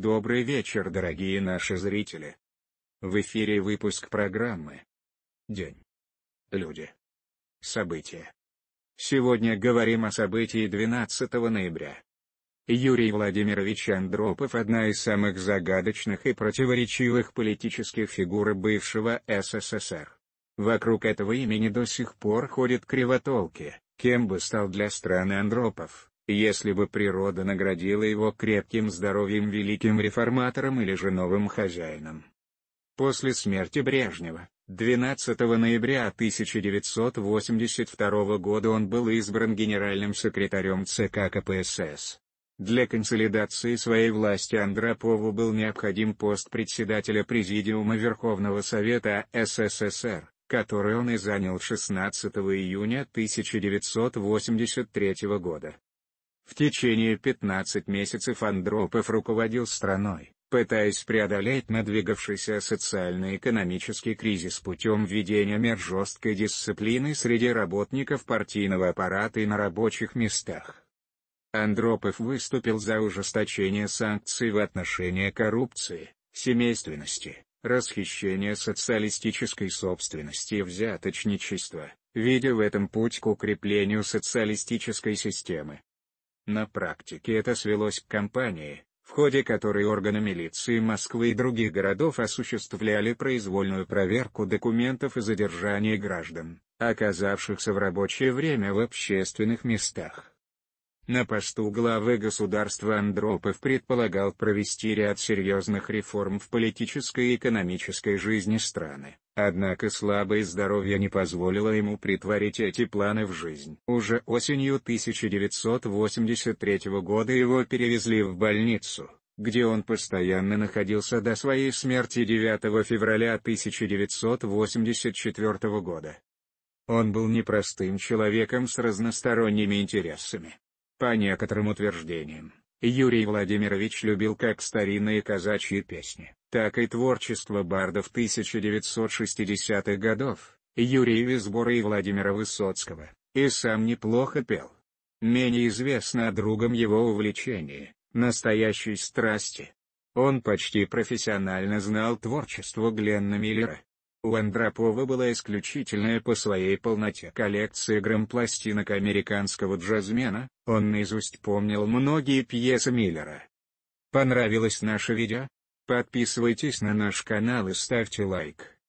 Добрый вечер, дорогие наши зрители. В эфире выпуск программы «День. Люди. События». Сегодня говорим о событии 12 ноября. Юрий Владимирович Андропов – одна из самых загадочных и противоречивых политических фигур бывшего СССР. Вокруг этого имени до сих пор ходят кривотолки, кем бы стал для страны Андропов. Если бы природа наградила его крепким здоровьем великим реформатором или же новым хозяином. После смерти Брежнева, 12 ноября 1982 года он был избран генеральным секретарем ЦК КПСС. Для консолидации своей власти Андропову был необходим пост председателя Президиума Верховного Совета СССР, который он и занял 16 июня 1983 года. В течение 15 месяцев Андропов руководил страной, пытаясь преодолеть надвигавшийся социально-экономический кризис путем введения мер жесткой дисциплины среди работников партийного аппарата и на рабочих местах. Андропов выступил за ужесточение санкций в отношении коррупции, семейственности, расхищения социалистической собственности и взяточничества, видя в этом путь к укреплению социалистической системы. На практике это свелось к кампании, в ходе которой органы милиции Москвы и других городов осуществляли произвольную проверку документов и задержание граждан, оказавшихся в рабочее время в общественных местах. На посту главы государства Андропов предполагал провести ряд серьезных реформ в политической и экономической жизни страны, однако слабое здоровье не позволило ему притворить эти планы в жизнь. Уже осенью 1983 года его перевезли в больницу, где он постоянно находился до своей смерти 9 февраля 1984 года. Он был непростым человеком с разносторонними интересами. По некоторым утверждениям, Юрий Владимирович любил как старинные казачьи песни, так и творчество бардов 1960-х годов, Юрия Визбора и Владимира Высоцкого, и сам неплохо пел. Менее известно о другом его увлечении, настоящей страсти. Он почти профессионально знал творчество Гленна Миллера, у Андропова была исключительная по своей полноте коллекция грампластинок американского джазмена, он наизусть помнил многие пьесы Миллера. Понравилось наше видео? Подписывайтесь на наш канал и ставьте лайк.